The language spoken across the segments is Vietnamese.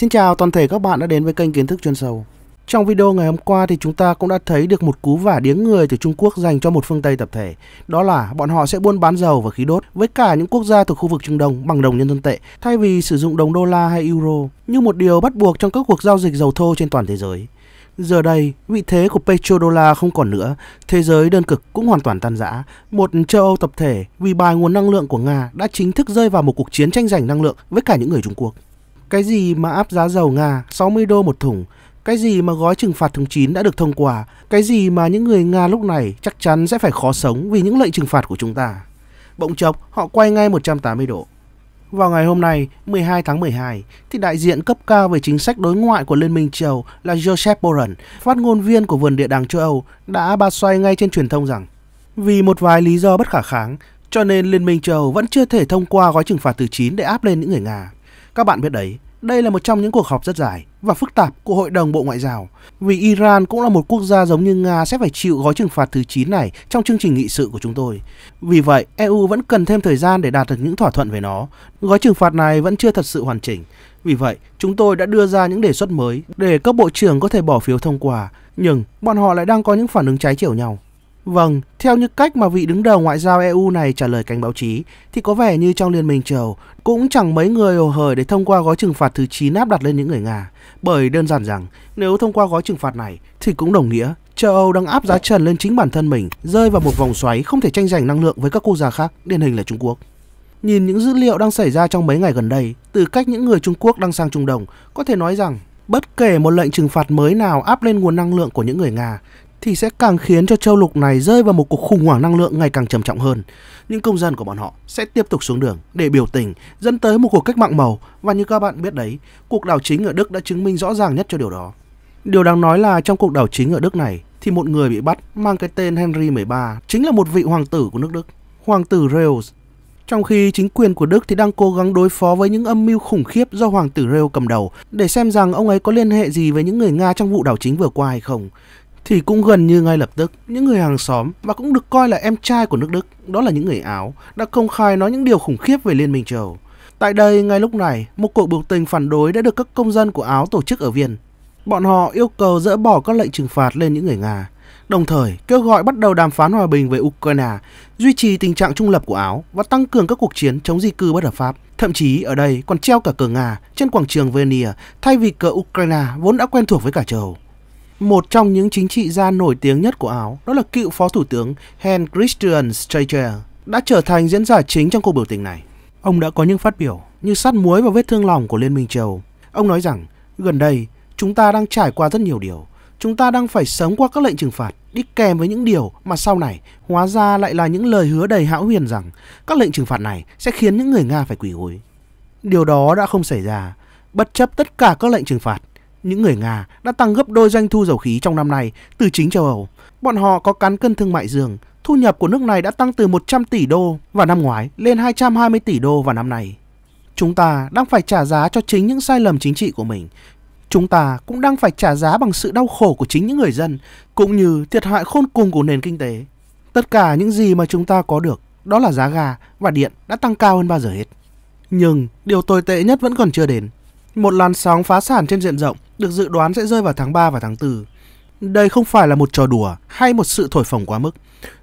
Xin chào toàn thể các bạn đã đến với kênh Kiến thức chuyên sâu. Trong video ngày hôm qua thì chúng ta cũng đã thấy được một cú vả điếng người từ Trung Quốc dành cho một phương Tây tập thể. Đó là bọn họ sẽ buôn bán dầu và khí đốt với cả những quốc gia thuộc khu vực Trung Đông bằng đồng nhân dân tệ thay vì sử dụng đồng đô la hay euro như một điều bắt buộc trong các cuộc giao dịch dầu thô trên toàn thế giới. Giờ đây, vị thế của petrodollar không còn nữa, thế giới đơn cực cũng hoàn toàn tan rã. Một châu Âu tập thể vì bài nguồn năng lượng của Nga đã chính thức rơi vào một cuộc chiến tranh giành năng lượng với cả những người Trung Quốc. Cái gì mà áp giá dầu Nga 60 đô một thùng, cái gì mà gói trừng phạt tháng 9 đã được thông qua, cái gì mà những người Nga lúc này chắc chắn sẽ phải khó sống vì những lệnh trừng phạt của chúng ta. Bỗng chốc, họ quay ngay 180 độ. Vào ngày hôm nay, 12 tháng 12, thì đại diện cấp cao về chính sách đối ngoại của Liên minh châu là Joseph Borrell, phát ngôn viên của Vườn Địa đàng châu Âu, đã ba xoay ngay trên truyền thông rằng vì một vài lý do bất khả kháng, cho nên Liên minh châu vẫn chưa thể thông qua gói trừng phạt từ 9 để áp lên những người Nga. Các bạn biết đấy, đây là một trong những cuộc họp rất dài và phức tạp của Hội đồng Bộ Ngoại giao, vì Iran cũng là một quốc gia giống như Nga sẽ phải chịu gói trừng phạt thứ 9 này trong chương trình nghị sự của chúng tôi. Vì vậy, EU vẫn cần thêm thời gian để đạt được những thỏa thuận về nó. Gói trừng phạt này vẫn chưa thật sự hoàn chỉnh. Vì vậy, chúng tôi đã đưa ra những đề xuất mới để các bộ trưởng có thể bỏ phiếu thông qua, nhưng bọn họ lại đang có những phản ứng trái chiều nhau. Vâng, theo như cách mà vị đứng đầu ngoại giao EU này trả lời cánh báo chí, thì có vẻ như trong Liên minh châu cũng chẳng mấy người hồ hởi để thông qua gói trừng phạt thứ 9 áp đặt lên những người Nga. Bởi đơn giản rằng, nếu thông qua gói trừng phạt này thì cũng đồng nghĩa châu Âu đang áp giá trần lên chính bản thân mình, rơi vào một vòng xoáy không thể tranh giành năng lượng với các quốc gia khác, điển hình là Trung Quốc. Nhìn những dữ liệu đang xảy ra trong mấy ngày gần đây, từ cách những người Trung Quốc đang sang Trung Đông, có thể nói rằng bất kể một lệnh trừng phạt mới nào áp lên nguồn năng lượng của những người Nga thì sẽ càng khiến cho châu lục này rơi vào một cuộc khủng hoảng năng lượng ngày càng trầm trọng hơn. Những công dân của bọn họ sẽ tiếp tục xuống đường để biểu tình, dẫn tới một cuộc cách mạng màu và như các bạn biết đấy, cuộc đảo chính ở Đức đã chứng minh rõ ràng nhất cho điều đó. Điều đáng nói là trong cuộc đảo chính ở Đức này thì một người bị bắt mang cái tên Henry 13 chính là một vị hoàng tử của nước Đức, hoàng tử Reuss. Trong khi chính quyền của Đức thì đang cố gắng đối phó với những âm mưu khủng khiếp do hoàng tử Reuss cầm đầu để xem rằng ông ấy có liên hệ gì với những người Nga trong vụ đảo chính vừa qua hay không thì cũng gần như ngay lập tức, những người hàng xóm và cũng được coi là em trai của nước Đức, đó là những người Áo, đã công khai nói những điều khủng khiếp về Liên minh châu Âu. Tại đây, ngay lúc này, một cuộc biểu tình phản đối đã được các công dân của Áo tổ chức ở Viên. Bọn họ yêu cầu dỡ bỏ các lệnh trừng phạt lên những người Nga, đồng thời kêu gọi bắt đầu đàm phán hòa bình với Ukraine, duy trì tình trạng trung lập của Áo và tăng cường các cuộc chiến chống di cư bất hợp pháp. Thậm chí ở đây còn treo cả cờ Nga trên quảng trường Venia thay vì cờ Ukraine vốn đã quen thuộc với cả châu Âu một trong những chính trị gia nổi tiếng nhất của Áo, đó là cựu phó thủ tướng Hans Christian Streicher, đã trở thành diễn giả chính trong cuộc biểu tình này. Ông đã có những phát biểu như sắt muối và vết thương lòng của Liên minh châu. Ông nói rằng, gần đây, chúng ta đang trải qua rất nhiều điều. Chúng ta đang phải sống qua các lệnh trừng phạt, đi kèm với những điều mà sau này hóa ra lại là những lời hứa đầy hão huyền rằng các lệnh trừng phạt này sẽ khiến những người Nga phải quỳ gối. Điều đó đã không xảy ra, bất chấp tất cả các lệnh trừng phạt những người Nga đã tăng gấp đôi doanh thu dầu khí trong năm nay từ chính châu Âu. Bọn họ có cán cân thương mại dương, thu nhập của nước này đã tăng từ 100 tỷ đô vào năm ngoái lên 220 tỷ đô vào năm nay. Chúng ta đang phải trả giá cho chính những sai lầm chính trị của mình. Chúng ta cũng đang phải trả giá bằng sự đau khổ của chính những người dân, cũng như thiệt hại khôn cùng của nền kinh tế. Tất cả những gì mà chúng ta có được, đó là giá gà và điện đã tăng cao hơn bao giờ hết. Nhưng điều tồi tệ nhất vẫn còn chưa đến. Một làn sóng phá sản trên diện rộng được dự đoán sẽ rơi vào tháng 3 và tháng 4. Đây không phải là một trò đùa hay một sự thổi phồng quá mức.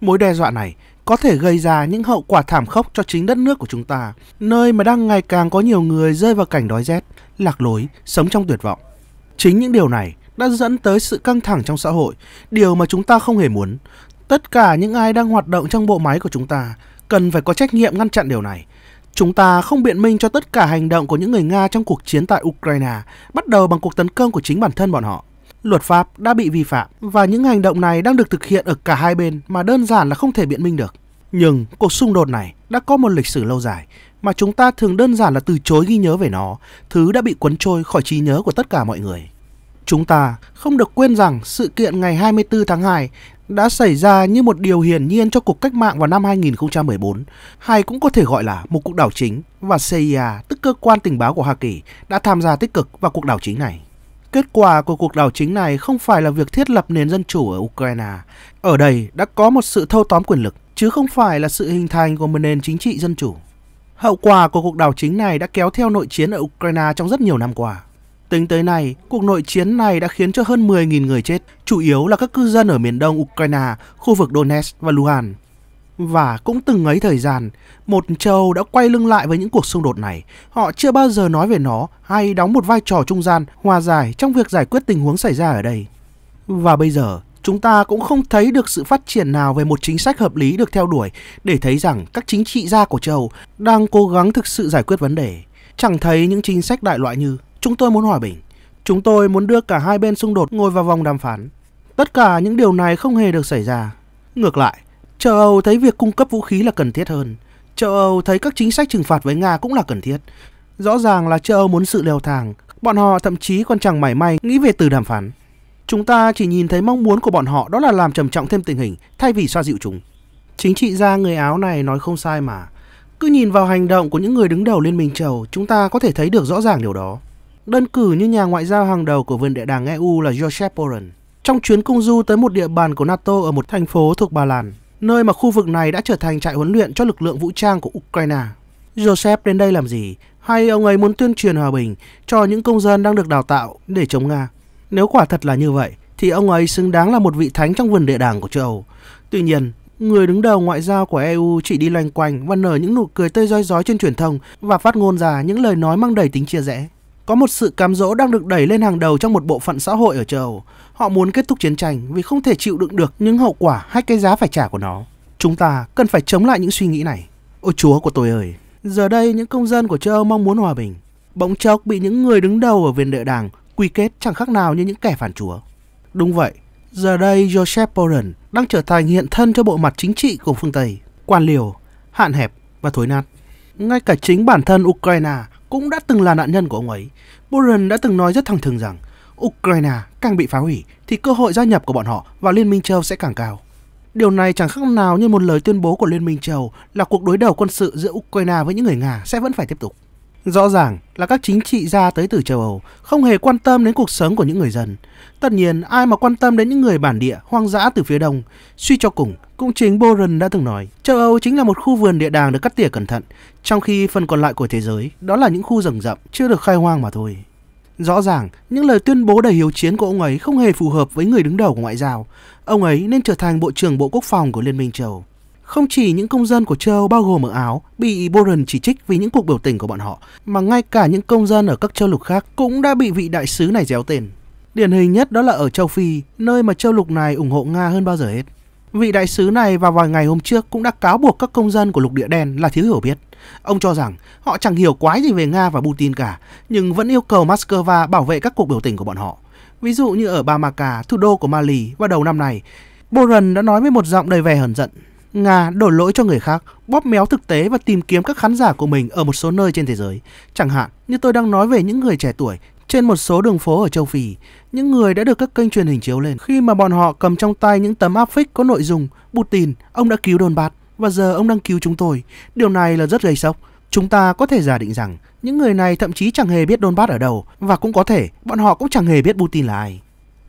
Mối đe dọa này có thể gây ra những hậu quả thảm khốc cho chính đất nước của chúng ta, nơi mà đang ngày càng có nhiều người rơi vào cảnh đói rét, lạc lối, sống trong tuyệt vọng. Chính những điều này đã dẫn tới sự căng thẳng trong xã hội, điều mà chúng ta không hề muốn. Tất cả những ai đang hoạt động trong bộ máy của chúng ta cần phải có trách nhiệm ngăn chặn điều này Chúng ta không biện minh cho tất cả hành động của những người Nga trong cuộc chiến tại Ukraine, bắt đầu bằng cuộc tấn công của chính bản thân bọn họ. Luật pháp đã bị vi phạm và những hành động này đang được thực hiện ở cả hai bên mà đơn giản là không thể biện minh được. Nhưng cuộc xung đột này đã có một lịch sử lâu dài mà chúng ta thường đơn giản là từ chối ghi nhớ về nó, thứ đã bị cuốn trôi khỏi trí nhớ của tất cả mọi người. Chúng ta không được quên rằng sự kiện ngày 24 tháng 2 đã xảy ra như một điều hiển nhiên cho cuộc cách mạng vào năm 2014, hay cũng có thể gọi là một cuộc đảo chính và CIA, tức cơ quan tình báo của Hoa Kỳ, đã tham gia tích cực vào cuộc đảo chính này. Kết quả của cuộc đảo chính này không phải là việc thiết lập nền dân chủ ở Ukraine. Ở đây đã có một sự thâu tóm quyền lực, chứ không phải là sự hình thành của một nền chính trị dân chủ. Hậu quả của cuộc đảo chính này đã kéo theo nội chiến ở Ukraine trong rất nhiều năm qua. Tính tới nay cuộc nội chiến này đã khiến cho hơn 10.000 người chết, chủ yếu là các cư dân ở miền đông Ukraine, khu vực Donetsk và Luhansk. Và cũng từng ấy thời gian, một châu đã quay lưng lại với những cuộc xung đột này. Họ chưa bao giờ nói về nó hay đóng một vai trò trung gian, hòa giải trong việc giải quyết tình huống xảy ra ở đây. Và bây giờ, chúng ta cũng không thấy được sự phát triển nào về một chính sách hợp lý được theo đuổi để thấy rằng các chính trị gia của châu đang cố gắng thực sự giải quyết vấn đề. Chẳng thấy những chính sách đại loại như Chúng tôi muốn hòa bình. Chúng tôi muốn đưa cả hai bên xung đột ngồi vào vòng đàm phán. Tất cả những điều này không hề được xảy ra. Ngược lại, châu Âu thấy việc cung cấp vũ khí là cần thiết hơn. Châu Âu thấy các chính sách trừng phạt với Nga cũng là cần thiết. Rõ ràng là châu Âu muốn sự leo thang. Bọn họ thậm chí còn chẳng mảy may nghĩ về từ đàm phán. Chúng ta chỉ nhìn thấy mong muốn của bọn họ đó là làm trầm trọng thêm tình hình thay vì xoa dịu chúng. Chính trị gia người Áo này nói không sai mà. Cứ nhìn vào hành động của những người đứng đầu Liên minh châu, chúng ta có thể thấy được rõ ràng điều đó đơn cử như nhà ngoại giao hàng đầu của vườn địa đàng EU là Joseph Borrell. Trong chuyến công du tới một địa bàn của NATO ở một thành phố thuộc Ba Lan, nơi mà khu vực này đã trở thành trại huấn luyện cho lực lượng vũ trang của Ukraine. Joseph đến đây làm gì? Hay ông ấy muốn tuyên truyền hòa bình cho những công dân đang được đào tạo để chống Nga? Nếu quả thật là như vậy, thì ông ấy xứng đáng là một vị thánh trong vườn địa đàng của châu Âu. Tuy nhiên, người đứng đầu ngoại giao của EU chỉ đi loanh quanh và nở những nụ cười tươi rói rói trên truyền thông và phát ngôn ra những lời nói mang đầy tính chia rẽ. Có một sự cám dỗ đang được đẩy lên hàng đầu trong một bộ phận xã hội ở châu Âu. Họ muốn kết thúc chiến tranh vì không thể chịu đựng được những hậu quả hay cái giá phải trả của nó. Chúng ta cần phải chống lại những suy nghĩ này. Ôi chúa của tôi ơi! Giờ đây những công dân của châu Âu mong muốn hòa bình. Bỗng chốc bị những người đứng đầu ở viên đệ đảng quy kết chẳng khác nào như những kẻ phản chúa. Đúng vậy, giờ đây Joseph Biden đang trở thành hiện thân cho bộ mặt chính trị của phương Tây, quan liều, hạn hẹp và thối nát. Ngay cả chính bản thân Ukraine cũng đã từng là nạn nhân của ông ấy. Boren đã từng nói rất thẳng thừng rằng Ukraine càng bị phá hủy thì cơ hội gia nhập của bọn họ vào Liên minh châu sẽ càng cao. Điều này chẳng khác nào như một lời tuyên bố của Liên minh châu là cuộc đối đầu quân sự giữa Ukraine với những người Nga sẽ vẫn phải tiếp tục. Rõ ràng là các chính trị gia tới từ châu Âu không hề quan tâm đến cuộc sống của những người dân. Tất nhiên, ai mà quan tâm đến những người bản địa hoang dã từ phía đông, suy cho cùng, cũng chính Boren đã từng nói, châu Âu chính là một khu vườn địa đàng được cắt tỉa cẩn thận, trong khi phần còn lại của thế giới đó là những khu rừng rậm chưa được khai hoang mà thôi. Rõ ràng, những lời tuyên bố đầy hiếu chiến của ông ấy không hề phù hợp với người đứng đầu của ngoại giao. Ông ấy nên trở thành Bộ trưởng Bộ Quốc phòng của Liên minh châu không chỉ những công dân của châu Âu bao gồm ở Áo bị Boren chỉ trích vì những cuộc biểu tình của bọn họ, mà ngay cả những công dân ở các châu lục khác cũng đã bị vị đại sứ này déo tên. Điển hình nhất đó là ở châu Phi, nơi mà châu lục này ủng hộ Nga hơn bao giờ hết. Vị đại sứ này vào vài ngày hôm trước cũng đã cáo buộc các công dân của lục địa đen là thiếu hiểu biết. Ông cho rằng họ chẳng hiểu quái gì về Nga và Putin cả, nhưng vẫn yêu cầu Moscow bảo vệ các cuộc biểu tình của bọn họ. Ví dụ như ở Bamaka, thủ đô của Mali, vào đầu năm này, Boren đã nói với một giọng đầy vẻ hờn giận Nga đổ lỗi cho người khác, bóp méo thực tế và tìm kiếm các khán giả của mình ở một số nơi trên thế giới. Chẳng hạn như tôi đang nói về những người trẻ tuổi trên một số đường phố ở châu Phi, những người đã được các kênh truyền hình chiếu lên. Khi mà bọn họ cầm trong tay những tấm áp phích có nội dung, bụt tin, ông đã cứu đồn bát và giờ ông đang cứu chúng tôi. Điều này là rất gây sốc. Chúng ta có thể giả định rằng những người này thậm chí chẳng hề biết bát ở đâu và cũng có thể bọn họ cũng chẳng hề biết Putin là ai.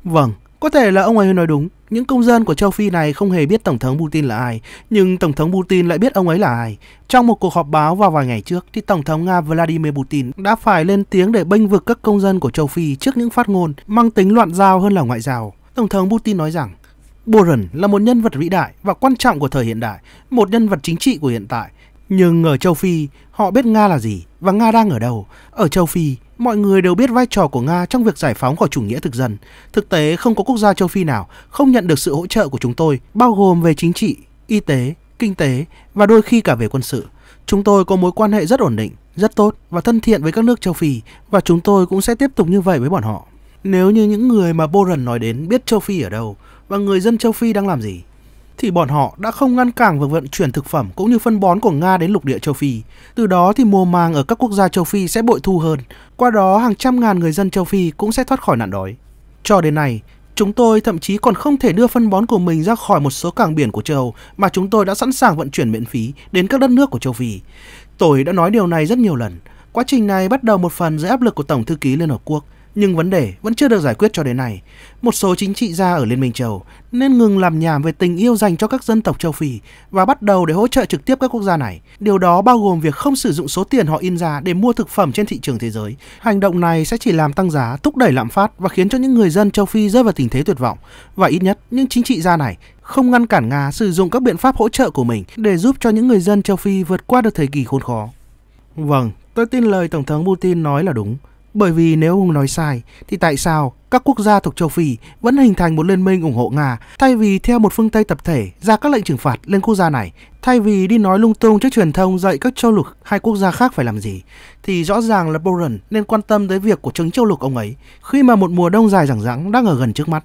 Vâng, có thể là ông ấy nói đúng, những công dân của châu Phi này không hề biết Tổng thống Putin là ai, nhưng Tổng thống Putin lại biết ông ấy là ai. Trong một cuộc họp báo vào vài ngày trước, thì Tổng thống Nga Vladimir Putin đã phải lên tiếng để bênh vực các công dân của châu Phi trước những phát ngôn mang tính loạn giao hơn là ngoại giao. Tổng thống Putin nói rằng, Boren là một nhân vật vĩ đại và quan trọng của thời hiện đại, một nhân vật chính trị của hiện tại. Nhưng ở châu Phi, họ biết Nga là gì và Nga đang ở đâu. Ở châu Phi, Mọi người đều biết vai trò của Nga trong việc giải phóng khỏi chủ nghĩa thực dân. Thực tế không có quốc gia châu Phi nào không nhận được sự hỗ trợ của chúng tôi, bao gồm về chính trị, y tế, kinh tế và đôi khi cả về quân sự. Chúng tôi có mối quan hệ rất ổn định, rất tốt và thân thiện với các nước châu Phi và chúng tôi cũng sẽ tiếp tục như vậy với bọn họ. Nếu như những người mà Boran nói đến biết châu Phi ở đâu và người dân châu Phi đang làm gì, thì bọn họ đã không ngăn cản việc vận chuyển thực phẩm cũng như phân bón của Nga đến lục địa châu Phi. Từ đó thì mùa màng ở các quốc gia châu Phi sẽ bội thu hơn, qua đó hàng trăm ngàn người dân châu Phi cũng sẽ thoát khỏi nạn đói. Cho đến nay, chúng tôi thậm chí còn không thể đưa phân bón của mình ra khỏi một số cảng biển của châu Âu mà chúng tôi đã sẵn sàng vận chuyển miễn phí đến các đất nước của châu Phi. Tôi đã nói điều này rất nhiều lần. Quá trình này bắt đầu một phần dưới áp lực của Tổng thư ký Liên Hợp Quốc – nhưng vấn đề vẫn chưa được giải quyết cho đến nay. Một số chính trị gia ở Liên minh châu nên ngừng làm nhảm về tình yêu dành cho các dân tộc châu Phi và bắt đầu để hỗ trợ trực tiếp các quốc gia này. Điều đó bao gồm việc không sử dụng số tiền họ in ra để mua thực phẩm trên thị trường thế giới. Hành động này sẽ chỉ làm tăng giá, thúc đẩy lạm phát và khiến cho những người dân châu Phi rơi vào tình thế tuyệt vọng. Và ít nhất, những chính trị gia này không ngăn cản Nga sử dụng các biện pháp hỗ trợ của mình để giúp cho những người dân châu Phi vượt qua được thời kỳ khốn khó. Vâng, tôi tin lời Tổng thống Putin nói là đúng. Bởi vì nếu ông nói sai, thì tại sao các quốc gia thuộc châu Phi vẫn hình thành một liên minh ủng hộ Nga thay vì theo một phương Tây tập thể ra các lệnh trừng phạt lên quốc gia này, thay vì đi nói lung tung trước truyền thông dạy các châu lục hai quốc gia khác phải làm gì, thì rõ ràng là boron nên quan tâm tới việc của chứng châu lục ông ấy khi mà một mùa đông dài rằng rẵng đang ở gần trước mắt.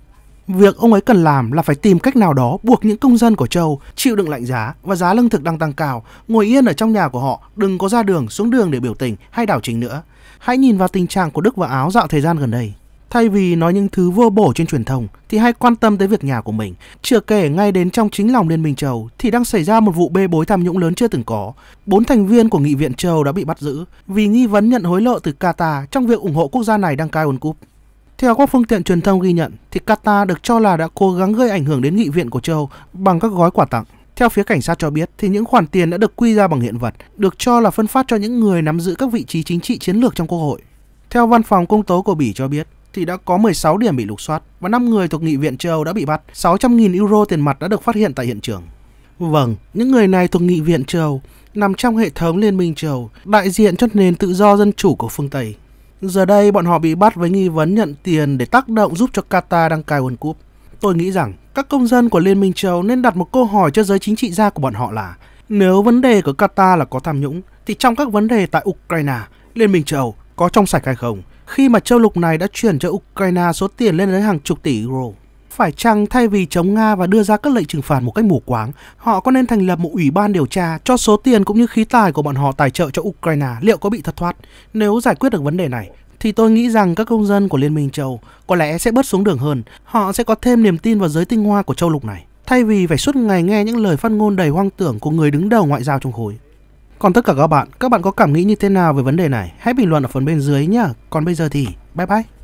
Việc ông ấy cần làm là phải tìm cách nào đó buộc những công dân của châu chịu đựng lạnh giá và giá lương thực đang tăng cao, ngồi yên ở trong nhà của họ, đừng có ra đường xuống đường để biểu tình hay đảo chính nữa. Hãy nhìn vào tình trạng của Đức và Áo dạo thời gian gần đây. Thay vì nói những thứ vô bổ trên truyền thông thì hãy quan tâm tới việc nhà của mình. Chưa kể ngay đến trong chính lòng Liên minh châu thì đang xảy ra một vụ bê bối tham nhũng lớn chưa từng có. Bốn thành viên của nghị viện châu đã bị bắt giữ vì nghi vấn nhận hối lộ từ Qatar trong việc ủng hộ quốc gia này đăng cai World Cup. Theo các phương tiện truyền thông ghi nhận thì Qatar được cho là đã cố gắng gây ảnh hưởng đến nghị viện của châu bằng các gói quà tặng. Theo phía cảnh sát cho biết, thì những khoản tiền đã được quy ra bằng hiện vật, được cho là phân phát cho những người nắm giữ các vị trí chính trị chiến lược trong quốc hội. Theo văn phòng công tố của Bỉ cho biết, thì đã có 16 điểm bị lục soát và 5 người thuộc Nghị viện châu Âu đã bị bắt. 600.000 euro tiền mặt đã được phát hiện tại hiện trường. Vâng, những người này thuộc Nghị viện châu Âu, nằm trong hệ thống Liên minh châu Âu, đại diện cho nền tự do dân chủ của phương Tây. Giờ đây, bọn họ bị bắt với nghi vấn nhận tiền để tác động giúp cho Qatar đăng cai World Cup. Tôi nghĩ rằng các công dân của Liên minh châu nên đặt một câu hỏi cho giới chính trị gia của bọn họ là nếu vấn đề của Qatar là có tham nhũng thì trong các vấn đề tại Ukraine, Liên minh châu có trong sạch hay không? Khi mà châu lục này đã chuyển cho Ukraine số tiền lên đến hàng chục tỷ euro. Phải chăng thay vì chống Nga và đưa ra các lệnh trừng phạt một cách mù quáng, họ có nên thành lập một ủy ban điều tra cho số tiền cũng như khí tài của bọn họ tài trợ cho Ukraine liệu có bị thất thoát? Nếu giải quyết được vấn đề này, thì tôi nghĩ rằng các công dân của Liên minh châu có lẽ sẽ bớt xuống đường hơn. Họ sẽ có thêm niềm tin vào giới tinh hoa của châu lục này, thay vì phải suốt ngày nghe những lời phát ngôn đầy hoang tưởng của người đứng đầu ngoại giao trong khối. Còn tất cả các bạn, các bạn có cảm nghĩ như thế nào về vấn đề này? Hãy bình luận ở phần bên dưới nhé. Còn bây giờ thì bye bye.